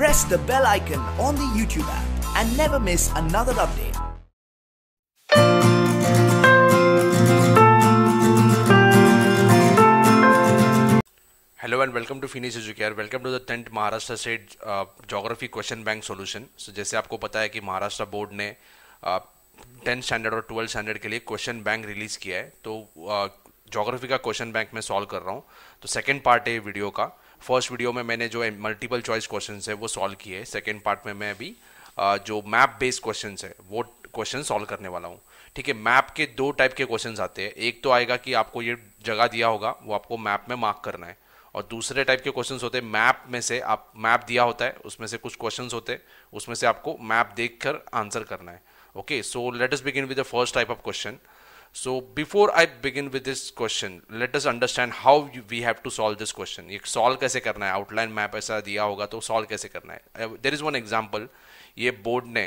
press the bell icon on the YouTube app and never miss another update. Hello and welcome to Phoenix Educare. Welcome to the 10th Maharashtra State uh, Geography Question Bank Solution. So जैसे आपको पता है कि Maharashtra board ने tenth uh, standard और twelfth standard के लिए question bank release किया है तो जोग्राफी uh, का क्वेश्चन बैंक मैं सॉल्व कर रहा हूँ तो सेकेंड पार्ट है वीडियो का फर्स्ट वीडियो में मैंने जो मल्टीपल चॉइस क्वेश्चन है वो सॉल्व किए सेकेंड पार्ट में मैं अभी जो मैप बेस्ड क्वेश्चन है वो क्वेश्चन सॉल्व करने वाला हूँ ठीक है मैप के दो टाइप के क्वेश्चन आते हैं एक तो आएगा कि आपको ये जगह दिया होगा वो आपको मैप में मार्क करना है और दूसरे टाइप के क्वेश्चंस होते हैं मैप में से आप मैप दिया होता है उसमें से कुछ क्वेश्चंस होते हैं उसमें से आपको मैप देखकर आंसर करना है okay so let us begin with the first type of question so before I begin with this question let us understand how we have to solve this question question. ये कैसे करना है outline map ऐसा दिया होगा तो solve कैसे करना है देर इज़ वन एग्जाम्पल ये बोर्ड ने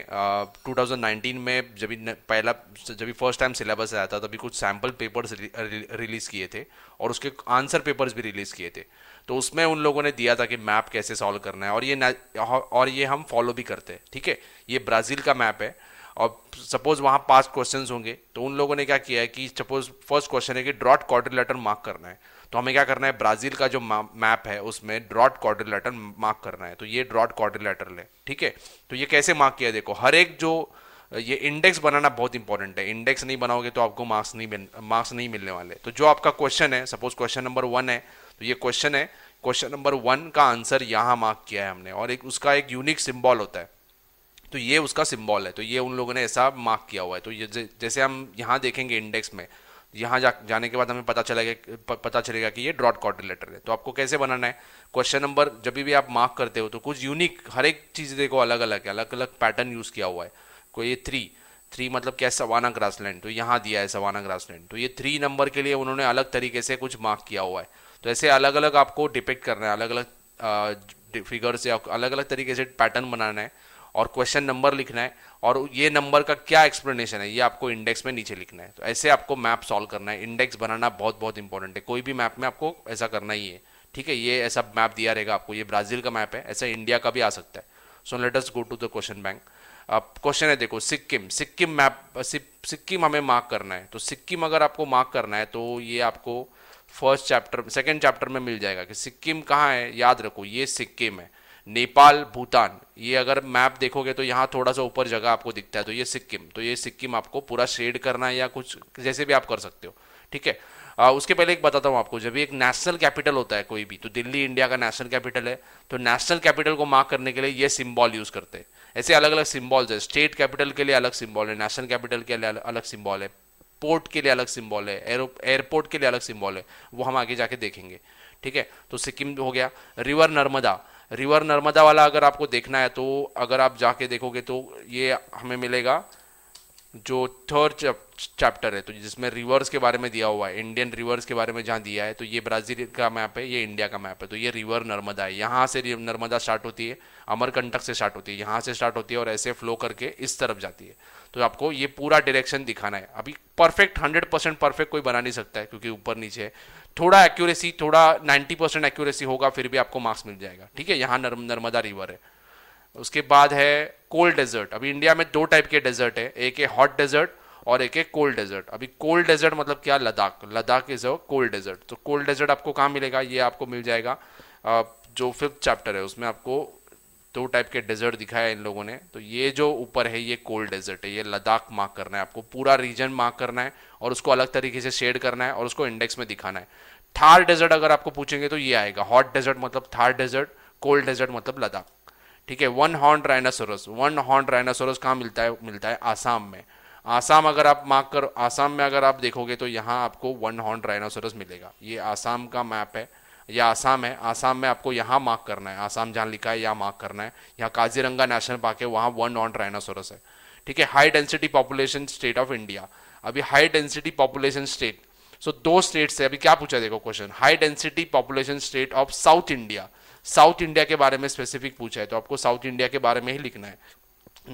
uh, 2019 में जब पहला जब फर्स्ट टाइम सिलेबस आया था तभी कुछ सैम्पल पेपर्स रिलीज़ किए थे और उसके आंसर पेपर्स भी रिलीज़ किए थे तो उसमें उन लोगों ने दिया था कि मैप कैसे सॉल्व करना है और ये और ये हम फॉलो भी करते हैं ठीक है ये ब्राज़ील का मैप है और सपोज वहाँ पांच क्वेश्चन होंगे तो उन लोगों ने क्या किया है कि सपोज फर्स्ट क्वेश्चन है कि ड्रॉट क्वार्टर लेटर मार्क करना है तो हमें क्या करना है ब्राजील का जो मैप है उसमें ड्रॉट क्वार्टर लेटर मार्क करना है तो ये ड्रॉट क्वार्टर लेटर ले ठीक है तो ये कैसे मार्क किया देखो हर एक जो ये इंडेक्स बनाना बहुत इंपॉर्टेंट है इंडेक्स नहीं बनाओगे तो आपको मार्क्स नहीं मार्क्स नहीं मिलने वाले तो जो आपका क्वेश्चन है सपोज क्वेश्चन नंबर वन है तो ये क्वेश्चन है क्वेश्चन नंबर वन का आंसर यहाँ मार्क किया है हमने और एक उसका एक यूनिक सिंबल होता है तो ये उसका सिम्बॉल है तो ये उन लोगों ने ऐसा मार्क किया हुआ है तो ये जैसे हम यहाँ देखेंगे इंडेक्स में यहाँ जा जाने के बाद हमें पता चलेगा पता चलेगा कि ये ड्रॉट कॉर्डिलेटर है तो आपको कैसे बनाना है क्वेश्चन नंबर जब भी आप मार्क करते हो तो कुछ यूनिक हर एक चीज़ देखो अलग अलग है अलग अलग पैटर्न यूज़ किया हुआ है कोई ये थ्री थ्री मतलब क्या है सवाना लैंड तो यहाँ दिया है सवाना लैंड तो ये थ्री नंबर के लिए उन्होंने अलग तरीके से कुछ मार्क किया हुआ है तो ऐसे अलग अलग आपको डिपेक्ट करना है अलग अलग फिगर्स या अलग अलग तरीके से पैटर्न बनाना है और क्वेश्चन नंबर लिखना है और ये नंबर का क्या एक्सप्लेनेशन है ये आपको इंडेक्स में नीचे लिखना है तो ऐसे आपको मैप सॉल्व करना है इंडेक्स बनाना बहुत बहुत इंपॉर्टेंट है कोई भी मैप में आपको ऐसा करना ही है ठीक है ये ऐसा मैप दिया रहेगा आपको ये ब्राजील का मैप है ऐसा इंडिया का भी आ सकता है so let us go to the question bank अब क्वेश्चन है देखो सिक्किम सिक्किम मैप सिक्किम हमें मार्क करना है तो सिक्किम अगर आपको मार्क करना है तो ये आपको फर्स्ट चैप्टर सेकेंड चैप्टर में मिल जाएगा कि सिक्किम कहाँ है याद रखो ये सिक्किम है नेपाल भूटान ये अगर मैप देखोगे तो यहाँ थोड़ा सा ऊपर जगह आपको दिखता है तो ये सिक्किम तो ये सिक्किम आपको पूरा शेड करना है या कुछ जैसे भी आप कर सकते हो ठीक है उसके पहले एक बताता हूँ आपको जब एक नेशनल कैपिटल होता है कोई भी तो दिल्ली इंडिया का नेशनल कैपिटल है तो नेशनल कैपिटल को मार्क करने के लिए ये सिम्बॉल यूज़ करते हैं ऐसे अलग अलग सिम्बॉल्स है स्टेट कैपिटल के लिए अलग सिम्बॉल है नेशनल कैपिटल के लिए अलग सिम्बॉल है पोर्ट के लिए अलग सिम्बॉल है एयरपोर्ट के लिए अलग सिम्बॉल है वो हम आगे जाके देखेंगे ठीक है तो सिक्किम हो गया रिवर नर्मदा रिवर नर्मदा वाला अगर आपको देखना है तो अगर आप जाके देखोगे तो ये हमें मिलेगा जो थर्ड चैप्टर है तो जिसमें रिवर्स के बारे में दिया हुआ है इंडियन रिवर्स के बारे में जहाँ दिया है तो ये ब्राज़ील का मैप है ये इंडिया का मैप है तो ये रिवर नर्मदा है यहाँ से नर्मदा स्टार्ट होती है अमरकंटक से स्टार्ट होती है यहाँ से स्टार्ट होती है और ऐसे फ्लो करके इस तरफ जाती है तो आपको ये पूरा डायरेक्शन दिखाना है अभी परफेक्ट हंड्रेड परसेंट परफेक्ट कोई बना नहीं सकता है क्योंकि ऊपर नीचे है थोड़ा एक्यूरेसी थोड़ा नाइन्टी परसेंट एक्यूरेसी होगा फिर भी आपको मार्क्स मिल जाएगा ठीक है यहाँ नर्म, नर्मदा रिवर है उसके बाद है कोल्ड डेजर्ट अभी इंडिया में दो टाइप के डेजर्ट है एक है हॉट डेजर्ट और एक है कोल्ड डेजर्ट अभी कोल्ड डेजर्ट मतलब क्या Ladakh Ladakh is a cold desert तो कोल्ड डेजर्ट आपको कहाँ मिलेगा ये आपको मिल जाएगा जो फिफ्थ चैप्टर है उसमें आपको दो टाइप के डेजर्ट दिखाया इन लोगों ने तो ये जो ऊपर है ये कोल्ड डेजर्ट है ये लद्दाख मार्क करना है आपको पूरा रीजन मार्क करना है और उसको अलग तरीके से शेड करना है और उसको इंडेक्स में दिखाना है थार डेजर्ट अगर आपको पूछेंगे तो ये आएगा हॉट डेजर्ट मतलब थार डेजर्ट कोल्ड डेजर्ट मतलब लद्दाख ठीक है one horn rhinoceros one horn rhinoceros कहाँ मिलता है मिलता है आसाम में आसाम अगर आप मार्क कर आसाम में अगर आप देखोगे तो यहाँ आपको वन हॉर्न राइनासोरस मिलेगा ये आसाम का मैप है या आसाम है आसाम में आपको यहाँ मार्क करना है आसाम जहाँ लिखा है यहाँ मार्क करना है यहाँ काजीरंगा नेशनल पार्क है वहाँ वन ऑन ट्राइनासोरस है ठीक है high density population state of India अभी high density population state so दो स्टेट से अभी क्या पूछा देखो question high density population state of south India south India के बारे में स्पेसिफिक पूछा है तो आपको साउथ इंडिया के बारे में ही लिखना है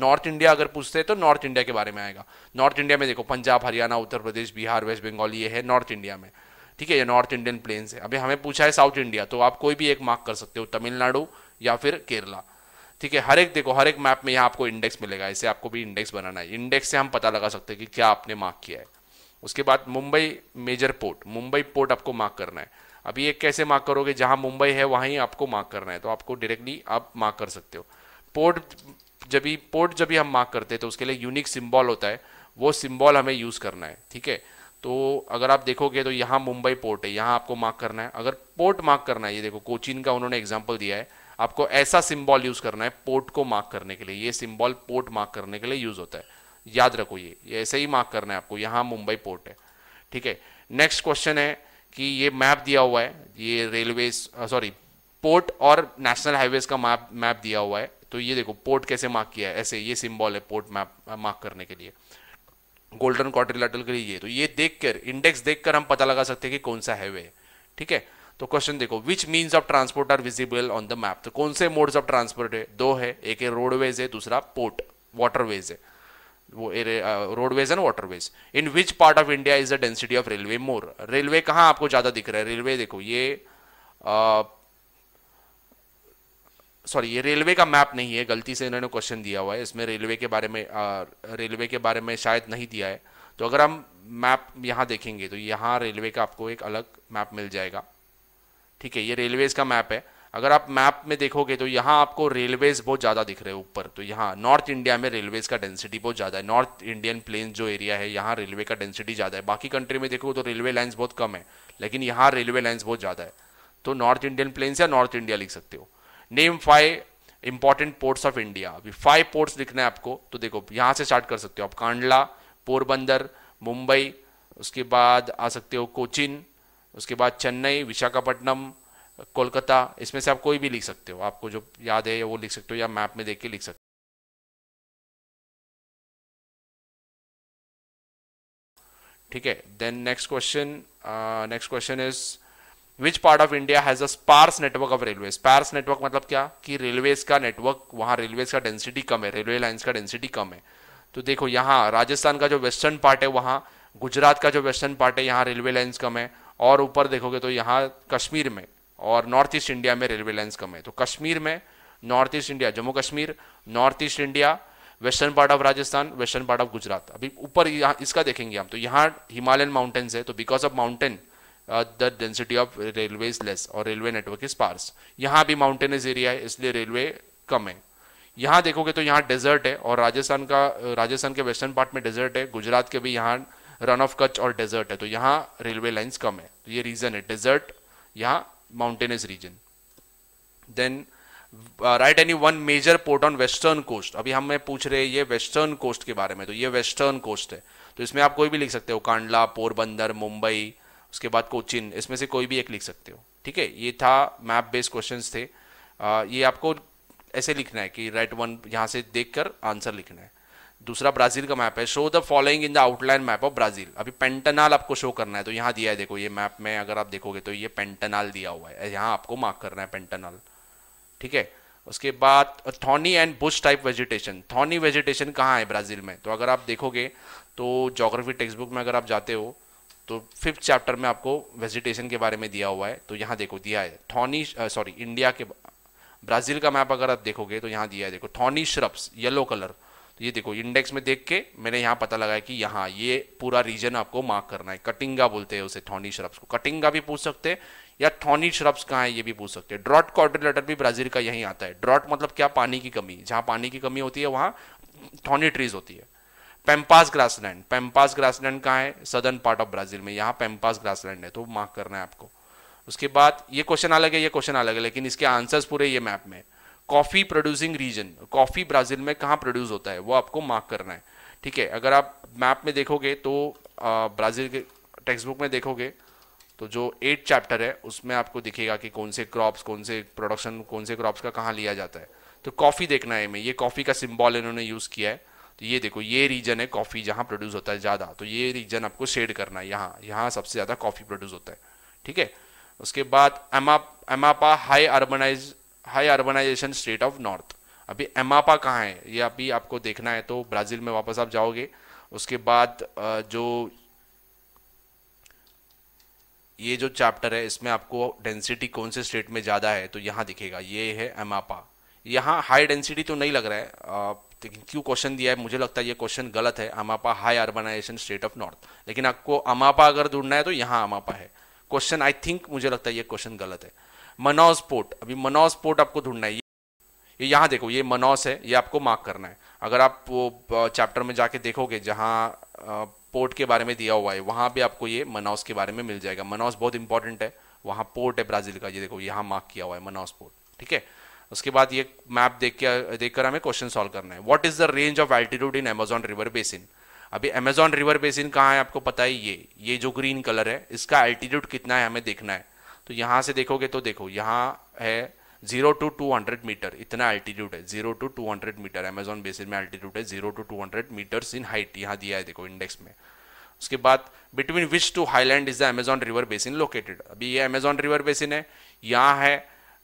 नॉर्थ इंडिया अगर पूछते हैं तो नॉर्थ इंडिया के बारे में आएगा नॉर्थ इंडिया में देखो पंजाब हरियाणा उत्तर प्रदेश बिहार वेस्ट बंगाल ये है नॉर्थ इंडिया में ठीक है ये नॉर्थ इंडियन प्लेन्स है अभी हमें पूछा है साउथ इंडिया तो आप कोई भी एक मार्क कर सकते हो तमिलनाडु या फिर केरला ठीक है हर एक देखो हर एक मैप में यहाँ आपको इंडेक्स मिलेगा ऐसे आपको भी इंडेक्स बनाना है इंडेक्स से हम पता लगा सकते हैं कि क्या आपने मार्क किया है उसके बाद Mumbai major port Mumbai port आपको मार्क करना है अभी एक कैसे मार्क करोगे जहाँ मुंबई है वहाँ ही आपको मार्क करना है तो आपको डायरेक्टली आप मार्क कर सकते हो पोर्ट जब भी पोर्ट जब भी हम मार्क करते हैं तो उसके लिए यूनिक सिम्बॉल होता है वो सिम्बॉल हमें यूज़ करना है ठीक है तो अगर आप देखोगे तो यहाँ मुंबई पोर्ट है यहाँ आपको मार्क करना है अगर पोर्ट मार्क करना है ये देखो कोचिन का उन्होंने एग्जाम्पल दिया है आपको ऐसा सिम्बॉल यूज़ करना है पोर्ट को मार्क करने के लिए ये सिम्बॉल पोर्ट मार्क करने के लिए यूज़ होता है याद रखो ये ये ऐसे ही मार्क करना है आपको यहाँ मुंबई पोर्ट है ठीक है नेक्स्ट क्वेश्चन है कि ये मैप दिया हुआ है ये रेलवे सॉरी पोर्ट और नेशनल हाईवेज का मैप मैप दिया हुआ है तो ये देखो पोर्ट कैसे मार्क किया है ऐसे ये सिंबल है पोर्ट मैप मार्क करने के लिए गोल्डन क्वाड्रिलेटरल के लिए ये तो ये देखकर इंडेक्स देखकर हम पता लगा सकते हैं कि कौन सा हाईवे ठीक है तो क्वेश्चन देखो which means of transport are visible on the map तो कौन से मोड्स ऑफ ट्रांसपोर्ट है दो है एक है रोडवेज है दूसरा पोर्ट वाटरवेज है वो roadways and waterways in which part of India is the density of railway more railway कहाँ आपको ज़्यादा दिख रहा है रेलवे देखो ये uh, सॉरी ये रेलवे का मैप नहीं है गलती से इन्होंने क्वेश्चन दिया हुआ है इसमें रेलवे के बारे में रेलवे के बारे में शायद नहीं दिया है तो अगर हम मैप यहाँ देखेंगे तो यहाँ रेलवे का आपको एक अलग मैप मिल जाएगा ठीक है ये रेलवेज का मैप है अगर आप मैप में देखोगे तो यहाँ आपको रेलवेज बहुत ज़्यादा दिख रहे हैं ऊपर तो यहाँ नॉर्थ इंडिया में रेलवेज का डेंसिटी बहुत ज़्यादा है नॉर्थ इंडियन प्लेन जो एरिया है यहाँ रेलवे का डेंसिटी ज़्यादा है बाकी कंट्री में देखोगे तो रेलवे लाइन्स बहुत कम है लेकिन यहाँ रेलवे लाइन्स बहुत ज़्यादा है तो नॉर्थ इंडियन प्लेन्स या नॉर्थ इंडिया लिख सकते हो name five important ports of India अभी फाइव पोर्ट्स लिखना है आपको तो देखो यहां से स्टार्ट कर सकते हो आप कांडला पोरबंदर मुंबई उसके बाद आ सकते हो कोचिन उसके बाद चेन्नई विशाखापट्टनम कोलकाता इसमें से आप कोई भी लिख सकते हो आपको जो याद है वो लिख सकते हो या मैप में देख के लिख सकते हो ठीक है then next question next question is which part of India has a sparse network of railway sparse network मतलब क्या कि रेलवेज का नेटवर्क वहाँ रेलवेज का डेंसिटी कम है रेलवे लाइन्स का डेंसिटी कम है तो देखो यहाँ राजस्थान का जो वेस्टर्न पार्ट है वहां गुजरात का जो वेस्टर्न पार्ट है यहाँ रेलवे लाइन्स कम है और ऊपर देखोगे तो यहाँ कश्मीर में और नॉर्थ ईस्ट इंडिया में रेलवे लाइन्स कम है तो कश्मीर में north east India Jammu Kashmir north east India western part of Rajasthan western part of Gujarat अभी ऊपर इसका देखेंगे हम तो यहाँ हिमालयन माउंटेन्स है तो because of mountain the density of railway is less और रेलवे नेटवर्क इज पार्स यहाँ भी माउंटेनस एरिया है इसलिए रेलवे कम है यहाँ देखोगे तो यहाँ डेजर्ट है और राजस्थान का राजस्थान के वेस्टर्न पार्ट में डेजर्ट है गुजरात के भी यहाँ रन ऑफ कच और डेजर्ट है तो यहाँ रेलवे लाइन्स कम है तो ये रीजन है डेजर्ट यहाँ mountainous region then write any one major port on western coast अभी हमें पूछ रहे हैं ये वेस्टर्न कोस्ट के बारे में तो ये वेस्टर्न कोस्ट है तो इसमें आप कोई भी लिख सकते हो कांडला पोरबंदर मुंबई उसके बाद कोचिन इसमें से कोई भी एक लिख सकते हो ठीक है ये था मैप बेस्ड क्वेश्चन थे आ, ये आपको ऐसे लिखना है कि राइट वन यहाँ से देख कर आंसर लिखना है दूसरा ब्राजील का मैप है show the following in the outline map of Brazil अभी पेंटनाल आपको शो करना है तो यहाँ दिया है देखो ये मैप में अगर आप देखोगे तो ये पेंटनाल दिया हुआ है यहाँ आपको मार्क करना है पेंटनाल ठीक है उसके बाद thorny and bush type vegetation thorny vegetation कहाँ है ब्राज़ील में तो अगर आप देखोगे तो जोग्राफी टेक्सट बुक में अगर आप जाते हो तो फिफ्थ चैप्टर में आपको वेजिटेशन के बारे में दिया हुआ है तो यहाँ देखो दिया है थॉनी सॉरी इंडिया के ब्राज़ील का मैप अगर आप देखोगे तो यहाँ दिया है देखो थॉनी श्रब्स येलो कलर तो ये देखो इंडेक्स में देख के मैंने यहाँ पता लगाया कि यहाँ ये पूरा रीजन आपको मार्क करना है कटिंगा बोलते हैं उसे थॉनी श्रब्स को कटिंगा भी पूछ सकते हैं या थॉनी श्रब्स कहाँ है ये भी पूछ सकते हैं ड्रॉट कॉर्डिलेटर भी ब्राज़ील का यहीं आता है ड्रॉट मतलब क्या पानी की कमी जहाँ पानी की कमी होती है वहाँ थॉनी ट्रीज होती है पेम्पास ग्रासलैंड पेम्पास ग्रासलैंड कहाँ है सदर्न पार्ट ऑफ ब्राजील में यहाँ पेम्पास ग्रासलैंड है तो मार्क करना है आपको उसके बाद ये क्वेश्चन अलग है ये क्वेश्चन अलग है लेकिन इसके आंसर्स पूरे ये मैप में coffee producing region coffee Brazil में कहाँ प्रोड्यूस होता है वो आपको मार्क करना है ठीक है अगर आप मैप में देखोगे तो ब्राजील के टेक्स्ट बुक में देखोगे तो जो एट चैप्टर है उसमें आपको दिखेगा कि कौन से क्रॉप्स कौन से प्रोडक्शन कौन से क्रॉप्स का कहाँ लिया जाता है तो कॉफ़ी देखना है हमें ये कॉफ़ी का सिम्बॉल इन्होंने यूज़ किया है तो ये देखो ये रीजन है कॉफ़ी जहां प्रोड्यूस होता है ज़्यादा तो ये रीजन आपको शेड करना है यहाँ यहाँ सबसे ज़्यादा कॉफ़ी प्रोड्यूस होता है ठीक है उसके बाद Ama Amapa high urbanise high urbanisation state of north अभी एमापा कहाँ है ये अभी आपको देखना है तो ब्राज़ील में वापस आप जाओगे उसके बाद जो ये जो चैप्टर है इसमें आपको डेंसिटी कौन से स्टेट में ज़्यादा है तो यहाँ दिखेगा ये है एमापा यहाँ हाई डेंसिटी तो नहीं लग रहा है लेकिन क्यों क्वेश्चन दिया है मुझे लगता है ये क्वेश्चन गलत है Amapa high urbanisation state of north लेकिन आपको अमापा अगर ढूंढना है तो यहाँ अमापा है क्वेश्चन आई थिंक मुझे लगता है ये क्वेश्चन गलत है मनोज पोर्ट अभी मनोज पोर्ट आपको ढूंढना है ये यहाँ देखो ये मनोज है ये आपको मार्क करना है अगर आप वो चैप्टर में जाके देखोगे जहाँ पोर्ट के बारे में दिया हुआ है वहाँ भी आपको ये मनोज के बारे में मिल जाएगा मनोज बहुत इंपॉर्टेंट है वहाँ पोर्ट है ब्राज़ील का ये देखो यहाँ मार्क किया हुआ है मनोज पोर्ट ठीक है उसके बाद ये मैप देख के देखकर हमें क्वेश्चन सॉल्व करना है what is the range of altitude in Amazon river basin अभी एमेजॉन रिवर बेसिन कहाँ है आपको पता ही ये ये जो ग्रीन कलर है इसका एल्टीट्यूड कितना है हमें देखना है तो यहाँ से देखोगे तो देखो यहाँ है zero to two hundred metre इतना एल्टीट्यूड है zero to two hundred metre Amazon basin में एल्टीट्यूड है zero to two hundred metre in height यहाँ दिया है देखो इंडेक्स में उसके बाद between which two highland is the Amazon river basin located अभी ये अमेजॉन रिवर बेसिन है यहाँ है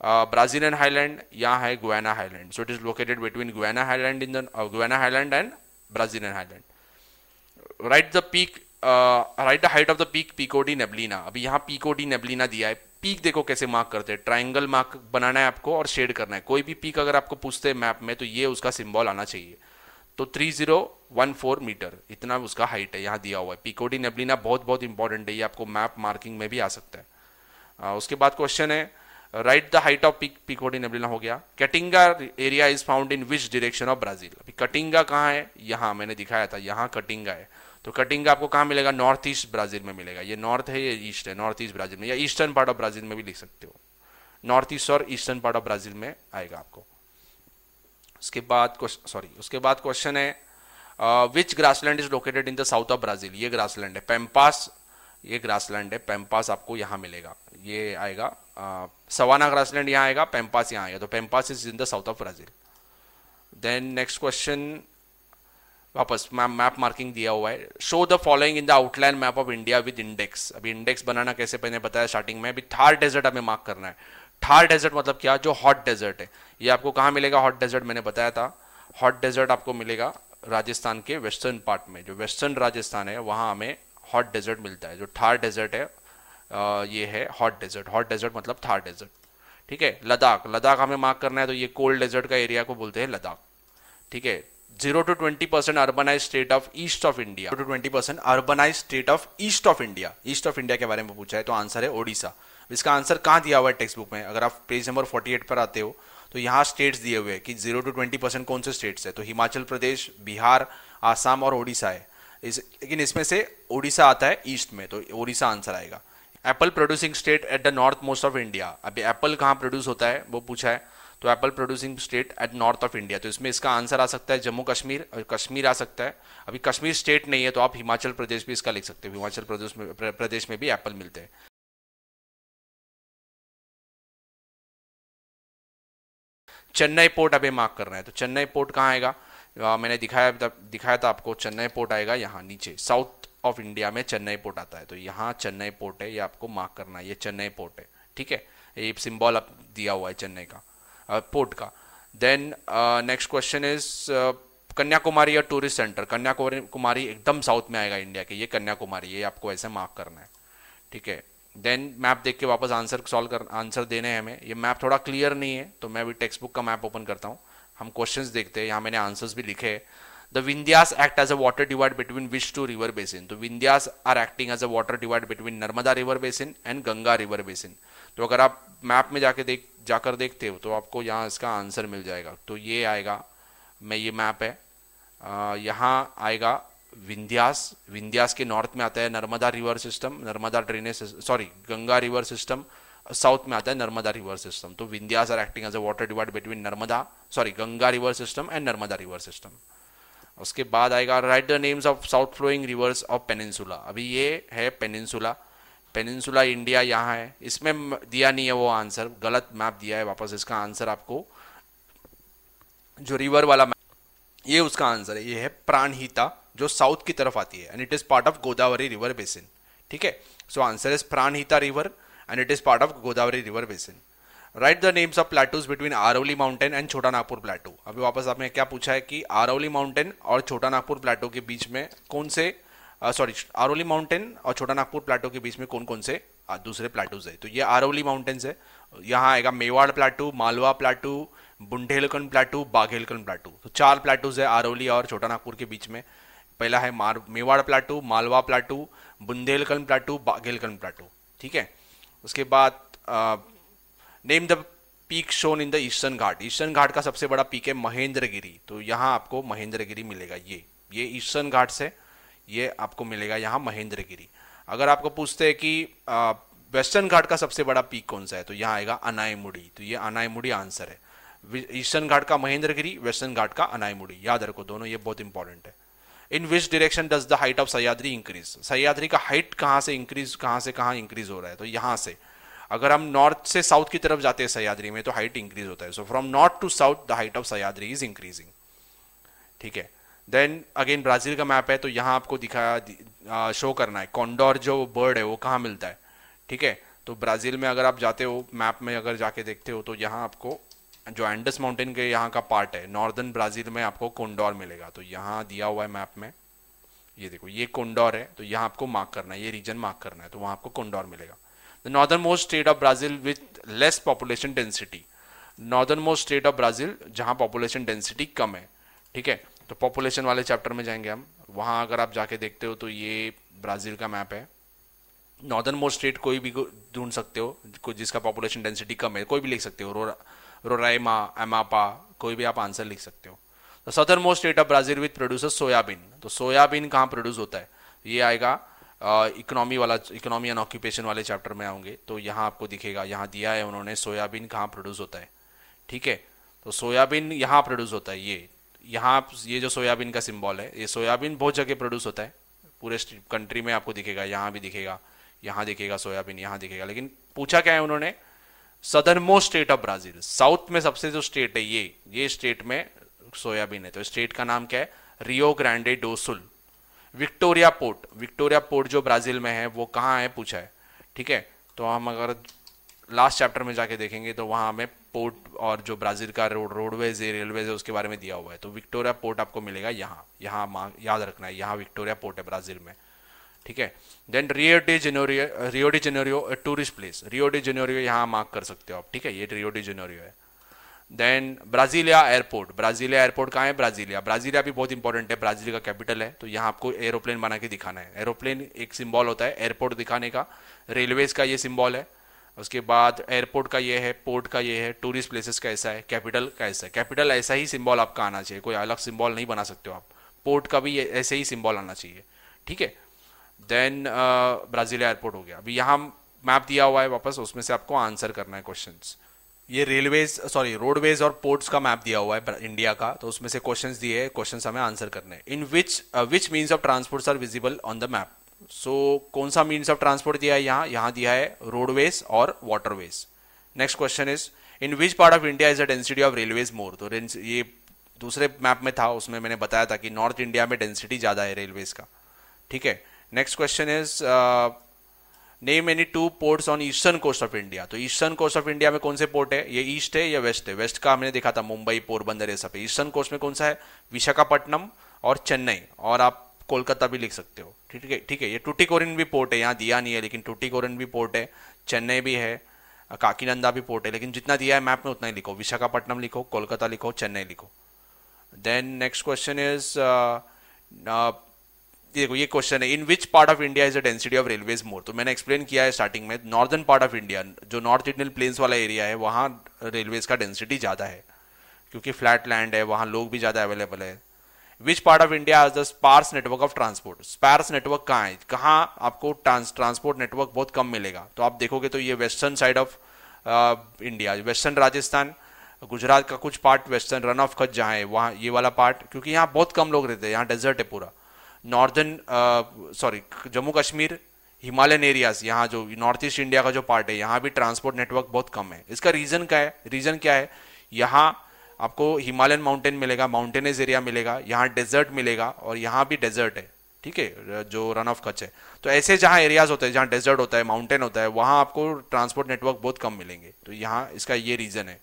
ब्राजीलियन uh, हाईलैंड यहाँ है Guiana highland so it is located between Guiana highland in the highland and Brazilian highland write the peak write peak uh, write the height of the अभी यहाँ पीकोडी नेबलीना दिया है peak देखो कैसे मार्क करते हैं ट्राइंगल मार्क बनाना है आपको और शेड करना है कोई भी पीक अगर आपको पूछते हैं मैप में तो ये उसका सिंबल आना चाहिए तो 3014 मीटर इतना उसका हाइट है यहाँ दिया हुआ है पीकोडी नेब्लिना बहुत बहुत इंपॉर्टेंट है ये आपको मैप मार्किंग में भी आ सकता है uh, उसके बाद क्वेश्चन है write the height of peak Pico da Neblina हो गया Caatinga area is found in which direction of Brazil अभी कटिंगा कहाँ है यहाँ मैंने दिखाया था यहाँ कटिंगा है तो कटिंगा आपको कहाँ मिलेगा नॉर्थ ईस्ट ब्राजील में मिलेगा ये नॉर्थ है ये ईस्ट है नॉर्थ ईस्ट ब्राजील में या ईस्टर्न पार्ट ऑफ ब्राजील में भी लिख सकते हो नॉर्थ ईस्ट और ईस्टर्न पार्ट ऑफ ब्राजील में आएगा आपको उसके बाद सॉरी उसके बाद क्वेश्चन है which grassland is located in the south of Brazil ये लैंड है पेम्पास ये ग्रासलैंड है पेम्पास आपको यहाँ मिलेगा ये आएगा सवाना ग्रासलैंड यहाँ आएगा पेम्पास यहाँ आएगा तो Pampas is in the south of Brazil then next question वापस मैम मैप मार्किंग दिया हुआ है show the following in the outline map of India with index अभी इंडेक्स बनाना कैसे मैंने बताया स्टार्टिंग में अभी थार डेजर्ट हमें मार्क करना है थार डेजर्ट मतलब क्या जो हॉट डेजर्ट है ये आपको कहाँ मिलेगा हॉट डेजर्ट मैंने बताया था हॉट डेजर्ट आपको मिलेगा राजस्थान के वेस्टर्न पार्ट में जो वेस्टर्न राजस्थान है वहाँ हमें हॉट डेजर्ट मिलता है जो थार डेजर्ट है ये है हॉट डेजर्ट हॉट डेजर्ट मतलब थार डेजर्ट ठीक है लद्दाख लद्दाख हमें मार्क करना है तो ये कोल्ड डेजर्ट का एरिया को बोलते हैं लद्दाख ठीक है zero to twenty percent urbanise state of east of India to twenty percent urbanise state of east of India east of India के बारे में पूछा है तो आंसर है ओडिशा इसका आंसर कहाँ दिया हुआ है टेक्स्ट बुक में अगर आप पेज नंबर फोर्टी एट पर आते हो तो यहाँ स्टेट्स दिए हुए हैं कि जीरो टू ट्वेंटी परसेंट कौन से स्टेट्स है तो हिमाचल प्रदेश बिहार आसाम और ओडिशा है इस लेकिन इसमें से ओडिशा आता है ईस्ट में तो ओडिशा आंसर आएगा apple producing state at the north most of India अभी एप्पल कहाँ प्रोड्यूस होता है वो पूछा है तो apple producing state at north of India तो इसमें इसका आंसर आ सकता है जम्मू कश्मीर और कश्मीर आ सकता है अभी कश्मीर स्टेट नहीं है तो आप हिमाचल प्रदेश भी इसका लिख सकते हो हिमाचल प्रदेश में प्रदेश में भी एप्पल मिलते हैं चेन्नई पोर्ट अभी मार्क रहे हैं तो चेन्नई पोर्ट कहाँ आएगा मैंने दिखाया दिखाया था आपको चेन्नई पोर्ट आएगा यहाँ नीचे साउथ ऑफ इंडिया में चेन्नई पोर्ट आता है तो यहाँ चेन्नई पोर्ट है ये आपको मार्क करना है ये चेन्नई पोर्ट है ठीक है ये सिंबल आप दिया हुआ है चेन्नई का पोर्ट का then next question is Kanyakumari या टूरिस्ट सेंटर कन्याकुमारी एकदम साउथ में आएगा इंडिया के ये कन्याकुमारी ये आपको ऐसे मार्क करना है ठीक है देन मैप देख के वापस आंसर सॉल्व कर आंसर देने हैं हमें ये मैप थोड़ा क्लियर नहीं है तो मैं अभी टेक्स्ट बुक का मैप ओपन करता हूँ हम क्वेश्चंस देखते हैं यहाँ मैंने आंसर्स भी लिखे हैं the Vindhyas act as a water divide between which two river basin तो Vindhyas are acting as a water divide between Narmada river basin and Ganga river basin तो अगर आप मैप में जाके देख जाकर देखते हो तो आपको यहाँ इसका आंसर मिल जाएगा तो ये आएगा मैं ये मैप है यहाँ आएगा विंध्यास विंध्यास के नॉर्थ में आता है Narmada river system Narmada drainage sorry Ganga river system south में आता है नर्मदा रिवर सिस्टम तो Vindhyas are acting as a water divide between Narmada sorry Ganga river system and Narmada river system उसके बाद आएगा write the names of south flowing rivers of peninsula अभी ये है पेनिनसुला पेनिनसुला इंडिया यहाँ है इसमें दिया नहीं है वो आंसर गलत मैप दिया है वापस इसका आंसर आपको जो रिवर वाला मैप ये उसका आंसर है ये है प्राणहिता जो साउथ की तरफ आती है and it is part of Godavari river basin ठीक है so answer is Pranhita river and it is part of Godavari river basin write the names of plateaus between Aravalli mountain and Chota Nagpur प्लेटू अभी वापस आपने क्या पूछा है कि आरवली माउंटेन और छोटा नागपुर प्लेटू के बीच में कौन से सॉरी आरवली माउंटेन और छोटा नागपुर प्लेटू के बीच में कौन कौन से दूसरे प्लेटूज है तो ये आरवली माउंटेन्स है यहाँ आएगा Mewar plateau Malwa plateau Bundelkhand plateau Baghelkhand plateau तो चार प्लाटूज है आरवली और छोटा नागपुर के बीच में पहला है मार Mewar plateau Malwa plateau Bundelkhand plateau Baghelkhand plateau ठीक है उसके बाद name the peak shown in the eastern Ghat eastern Ghat का सबसे बड़ा पीक है महेंद्रगिरी तो यहाँ आपको महेंद्रगिरी मिलेगा ये ये ईस्टर्न घाट से ये आपको मिलेगा यहाँ महेंद्रगिरी अगर आपको पूछते हैं कि वेस्टर्न घाट का सबसे बड़ा पीक कौन सा है तो यहाँ आएगा अनायमुड़ी तो ये अनायमुड़ी आंसर है ईस्टर्न घाट का महेंद्रगिरी वेस्टर्न घाट का अनायमुड़ी याद रखो दोनों ये बहुत इंपॉर्टेंट है in which direction does the height of Sahyadri increase Sahyadri का हाइट कहाँ से इंक्रीज कहाँ से कहाँ इंक्रीज हो रहा है तो यहाँ से अगर हम नॉर्थ से साउथ की तरफ जाते हैं सयाद्री में तो हाइट इंक्रीज होता है so from north to south the height of Sahyadri is increasing ठीक है देन अगेन ब्राजील का मैप है तो यहाँ आपको दिखा शो करना है कॉन्डोर जो बर्ड है वो कहाँ मिलता है ठीक है तो ब्राज़ील में अगर आप जाते हो मैप में अगर जाके देखते हो तो यहाँ आपको जो एंडस माउंटेन के यहाँ का पार्ट है नॉर्दर्न ब्राज़ील में आपको कोंडोर मिलेगा तो यहाँ दिया हुआ है मैप में ये देखो ये कोंडोर है तो यहाँ आपको मार्क करना है ये रीजन मार्क करना है तो वहाँ आपको कोंडोर मिलेगा the northernmost state of brazil with less population density northernmost state of brazil जहां population density कम है ठीक है तो population वाले chapter में जाएंगे हम वहां अगर आप जाके देखते हो तो ये ब्राजील का मैप है नॉर्दर्न मोस्ट स्टेट कोई भी ढूंढ सकते हो जिसका पॉपुलेशन डेंसिटी कम है कोई भी लिख सकते हो रो, रोराइमा एमापा कोई भी आप आंसर लिख सकते हो तो southern most state of Brazil with producer soybean तो सोयाबीन कहाँ प्रोड्यूस होता है ये आएगा इकोनॉमी वाला इकोनॉमी एंड ऑक्यूपेशन वाले चैप्टर में आऊंगे तो यहाँ आपको दिखेगा यहाँ दिया है उन्होंने सोयाबीन कहाँ प्रोड्यूस होता है ठीक है तो सोयाबीन यहाँ प्रोड्यूस होता है ये यहाँ ये जो सोयाबीन का सिम्बॉल है ये सोयाबीन बहुत जगह प्रोड्यूस होता है पूरे कंट्री में आपको दिखेगा यहाँ भी दिखेगा यहाँ दिखेगा सोयाबीन यहाँ दिखेगा लेकिन पूछा क्या है उन्होंने southern most state of Brazil south में सबसे जो स्टेट है ये ये स्टेट में सोयाबीन है तो स्टेट का नाम क्या है Rio Grande do Sul Victoria port Victoria port जो ब्राजील में है वो कहाँ है पूछा है ठीक है तो हम अगर लास्ट चैप्टर में जाके देखेंगे तो वहाँ हमें पोर्ट और जो ब्राजील का रोड रोडवेज है रेलवेज है उसके बारे में दिया हुआ है तो विक्टोरिया पोर्ट आपको मिलेगा यहाँ यहाँ याद रखना है यहाँ विक्टोरिया पोर्ट है ब्राजील में ठीक है then Rio de Janeiro Rio de Janeiro tourist place Rio de Janeiro यहाँ मार्क कर सकते हो आप ठीक है ये रियो डी जेनोरियो है then Brasilia airport Brasilia airport कहाँ है ब्राजीलिया ब्राजीलिया भी बहुत इंपॉर्टेंट है ब्राजील का कैपिटल है तो यहाँ आपको एरोप्लेन बना के दिखाना है एरोप्लेन एक सिंबल होता है एयरपोर्ट दिखाने का रेलवेज का ये सिंबल है उसके बाद एयरपोर्ट का ये है पोर्ट का ये है टूरिस्ट प्लेसेस का ऐसा है कैपिटल का ऐसा है कैपिटल ऐसा ही सिंबल आपका आना चाहिए कोई अलग सिंबल नहीं बना सकते हो आप पोर्ट का भी ऐसे ही सिंबल आना चाहिए ठीक है देन ब्राजीलिया एयरपोर्ट हो गया अभी यहाँ मैप दिया हुआ है वापस उसमें से आपको आंसर करना है क्वेश्चंस ये रेलवेज सॉरी रोडवेज और पोर्ट्स का मैप दिया हुआ है इंडिया का तो उसमें से क्वेश्चंस दिए क्वेश्चंस हमें आंसर करने in which which means of transports are visible on the map so कौन सा मीन्स ऑफ ट्रांसपोर्ट दिया है यहाँ यहाँ दिया है रोडवेज और waterways next question is in which part of India is the density of railways more तो ये दूसरे मैप में था उसमें मैंने बताया था कि नॉर्थ इंडिया में डेंसिटी ज़्यादा है रेलवेज का ठीक है next question is name any two ports on eastern coast of India तो ईस्टर्न कोस्ट ऑफ इंडिया में कौन से पोर्ट है ये ईस्ट है या वेस्ट है वेस्ट का हमने देखा था मुंबई पोरबंदर ये सब ईस्टर्न कोस्ट में कौन सा है विशाखापट्टनम और चेन्नई और आप कोलकाता भी लिख सकते हो ठीक है ठीक है ये टूटिकोरिन भी पोर्ट है यहाँ दिया नहीं है लेकिन टूटिकोरिन भी पोर्ट है चेन्नई भी है काकीनंदा भी पोर्ट है लेकिन जितना दिया है मैप में उतना ही लिखो विशाखापट्टनम लिखो कोलकाता लिखो चेन्नई लिखो देन नेक्स्ट क्वेश्चन इज देखो ये क्वेश्चन है in which part of India is a density of railways more तो मैंने एक्सप्लेन किया है स्टार्टिंग में नॉर्दर्न पार्ट ऑफ इंडिया जो नॉर्थ इंडियन प्लेन्स वाला एरिया है वहाँ रेलवेज का डेंसिटी ज़्यादा है क्योंकि फ्लैट लैंड है वहाँ लोग भी ज़्यादा अवेलेबल है which part of India is the sparse network of transport sparse network कहाँ है कहाँ आपको ट्रांसपोर्ट नेटवर्क बहुत कम मिलेगा तो आप देखोगे तो ये western side of India western Rajasthan Gujarat का कुछ part western Rann of Kutch जहाँ है वहाँ ये वाला पार्ट क्योंकि यहाँ बहुत कम लोग रहते हैं यहाँ डेजर्ट है पूरा northern sorry Jammu Kashmir Himalayan areas यहाँ जो नॉर्थ ईस्ट इंडिया का जो पार्ट है यहाँ भी ट्रांसपोर्ट नेटवर्क बहुत कम है इसका रीजन क्या है रीजन क्या है यहाँ आपको हिमालयन माउंटेन मिलेगा माउंटेनस एरिया मिलेगा यहाँ डेजर्ट मिलेगा और यहाँ भी डेजर्ट है ठीक है जो रन ऑफ कच्छ है तो ऐसे जहाँ एरियाज होते हैं जहाँ डेजर्ट होता है माउंटेन होता है वहाँ आपको ट्रांसपोर्ट नेटवर्क बहुत कम मिलेंगे तो यहाँ इसका ये रीजन है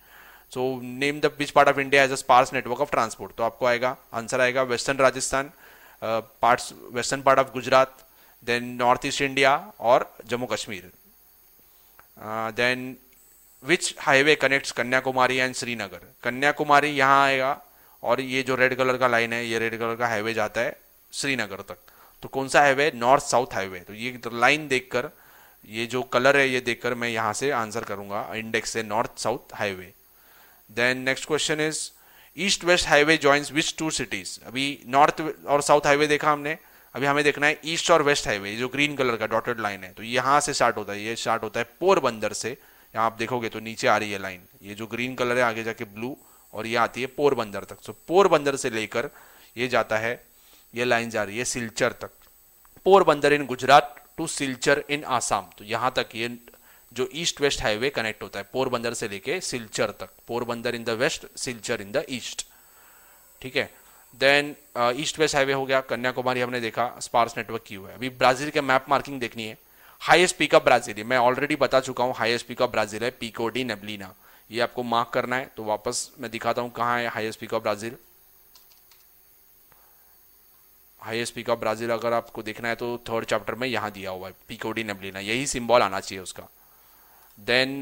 so name the which part of India as a sparse network of transport तो आपको आएगा आंसर आएगा western Rajasthan parts western part of Gujarat then north east India और Jammu Kashmir then which highway connects Kanyakumari and Srinagar Kanyakumari यहाँ आएगा और ये जो रेड कलर का लाइन है ये रेड कलर का हाईवे जाता है श्रीनगर तक तो कौन सा हाईवे नॉर्थ साउथ हाईवे तो ये लाइन तो देखकर ये जो कलर है ये देखकर मैं यहाँ से आंसर करूँगा इंडेक्स से north south highway then next question is east west highway joins which two cities अभी नॉर्थ और साउथ हाईवे देखा हमने अभी हमें देखना है ईस्ट और वेस्ट हाईवे जो ग्रीन कलर का डॉटेड लाइन है तो यहां से स्टार्ट होता है ये स्टार्ट होता है पोरबंदर से यहाँ आप देखोगे तो नीचे आ रही है लाइन ये जो ग्रीन कलर है आगे जाके ब्लू और ये आती है पोरबंदर तक सो पोरबंदर से लेकर ये जाता है ये लाइन जा रही है सिलचर तक Porbandar in Gujarat to Silchar in Assam तो यहां तक ये जो ईस्ट वेस्ट हाईवे कनेक्ट होता है पोरबंदर से लेके सिलचर तक Porbandar in the west Silchar in the east ठीक है then uh, east west highway हो गया कन्याकुमारी हमने देखा स्पार्स नेटवर्क की हुआ है अभी ब्राजील के मैप मार्किंग देखनी है हाईएस्ट पीक ऑफ ब्राजील है मैं ऑलरेडी बता चुका हूँ हाईएस्ट पीक ऑफ ब्राजील है पीकोडी डी नेबलिना ये आपको मार्क करना है तो वापस मैं दिखाता हूँ कहाँ है highest peak of Brazil highest peak of Brazil अगर आपको देखना है तो थर्ड चैप्टर में यहाँ दिया हुआ है पीकोडी डी नेबलिना यही सिम्बॉल आना चाहिए उसका then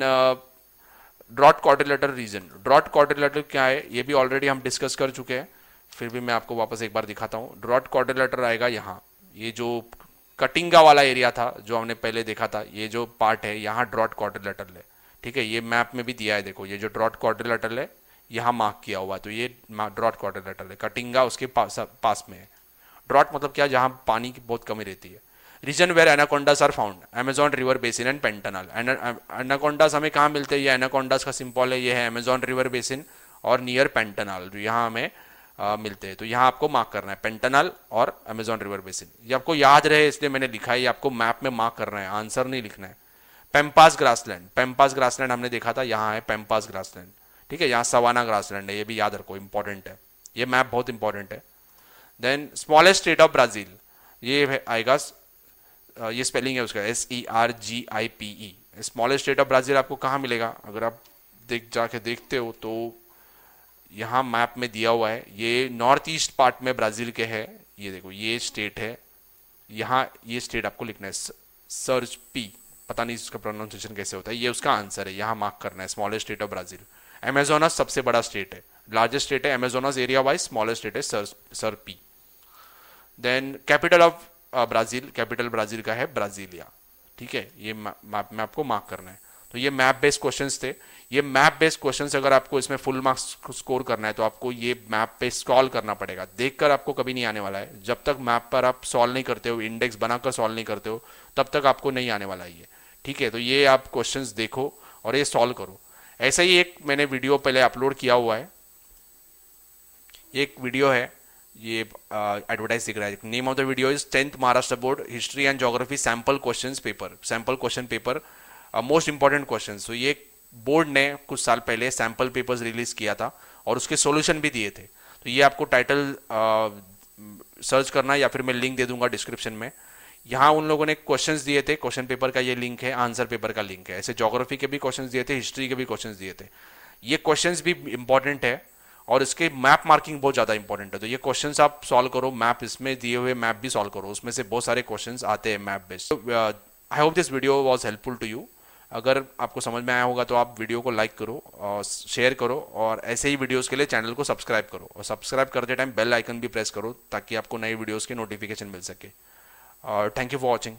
drought quadrilateral region drought quadrilateral क्या है ये भी ऑलरेडी हम डिस्कस कर चुके हैं फिर भी मैं आपको वापस एक बार दिखाता हूँ ड्रॉट कॉर्डिलेटर आएगा यहाँ ये जो कटिंगा वाला एरिया था जो हमने पहले देखा था ये जो पार्ट है यहाँ ड्रॉट क्वाड्रिलेटर है ठीक है ये मैप में भी दिया है देखो ये जो ड्रॉट क्वाड्रिलेटर है यहाँ मार्क किया हुआ तो ये ड्रॉट क्वाड्रिलेटर है कटिंगा उसके पास पास में है ड्रॉट मतलब क्या जहाँ पानी की बहुत कमी रहती है region where anacondas are found Amazon river basin and Pantanal anacondas हमें कहाँ मिलते हैं ये एनाकोंडास का सिंपल है ये है एमेजॉन रिवर बेसिन और नियर पेंटनल जो यहाँ हमें आ, मिलते हैं तो यहाँ आपको मार्क करना है पेंटनल और अमेजॉन रिवर बेसिन ये आपको याद रहे इसलिए मैंने लिखा है ये आपको मैप में मार्क करना है आंसर नहीं लिखना है पेम्पास ग्रासलैंड पेम्पास ग्रासलैंड हमने देखा था यहाँ है पेम्पास ग्रासलैंड ठीक है यहाँ सवाना ग्रासलैंड है ये भी याद रखो इंपॉर्टेंट है ये मैप बहुत इंपॉर्टेंट है then smallest state of Brazil ये आएगा ये स्पेलिंग है उसका S E R G I P E smallest state of Brazil आपको कहाँ मिलेगा अगर आप देख जाके देखते हो तो यहाँ मैप में दिया हुआ है ये नॉर्थ ईस्ट पार्ट में ब्राज़ील के है ये देखो ये स्टेट है यहाँ ये स्टेट आपको लिखना है सर्च पी पता नहीं इसका प्रोनाउंसिएशन कैसे होता है ये उसका आंसर है यहाँ मार्क करना है smallest state of Brazil Amazonas सबसे बड़ा स्टेट है लार्जेस्ट स्टेट है Amazonas area wise smallest state है sir sir P then capital of Brazil capital Brazil का है ब्राज़ीलिया ठीक है ये मैप में आपको मार्क करना है तो ये मैप बेस्ड क्वेश्चन थे ये मैप बेस्ड क्वेश्चन अगर आपको इसमें फुल मार्क्स स्कोर करना है तो आपको ये मैप पे सॉल्व करना पड़ेगा देखकर आपको कभी नहीं आने वाला है जब तक मैप पर आप सॉल्व नहीं करते हो इंडेक्स बनाकर सॉल्व नहीं करते हो तब तक आपको नहीं आने वाला ये ठीक है तो ये आप क्वेश्चन देखो और ये सॉल्व करो ऐसा ही एक मैंने वीडियो पहले अपलोड किया हुआ है एक वीडियो है ये एडवर्टाइज दिख रहा है name of the video is tenth Maharashtra board history and geography sample question paper sample question paper most important question तो ये बोर्ड ने कुछ साल पहले सैम्पल पेपर्स रिलीज किया था और उसके सोल्यूशन भी दिए थे तो ये आपको टाइटल सर्च करना या फिर मैं लिंक दे दूंगा डिस्क्रिप्शन में यहाँ उन लोगों ने क्वेश्चंस दिए थे क्वेश्चन पेपर का ये लिंक है आंसर पेपर का लिंक है ऐसे जोग्राफी के भी क्वेश्चंस दिए थे हिस्ट्री के भी क्वेश्चंस दिए थे ये क्वेश्चंस भी इंपॉर्टेंट है और इसके मैप मार्किंग बहुत ज़्यादा इंपॉर्टेंट है तो ये क्वेश्चन आप सॉल्व करो मैप इसमें दिए हुए मैप भी सॉल्व करो उसमें से बहुत सारे क्वेश्चन आते हैं map based I hope this video was helpful to you अगर आपको समझ में आया होगा तो आप वीडियो को लाइक करो और शेयर करो और ऐसे ही वीडियोस के लिए चैनल को सब्सक्राइब करो और सब्सक्राइब करते टाइम बेल आइकन भी प्रेस करो ताकि आपको नई वीडियोस के नोटिफिकेशन मिल सके और थैंक यू फॉर वॉचिंग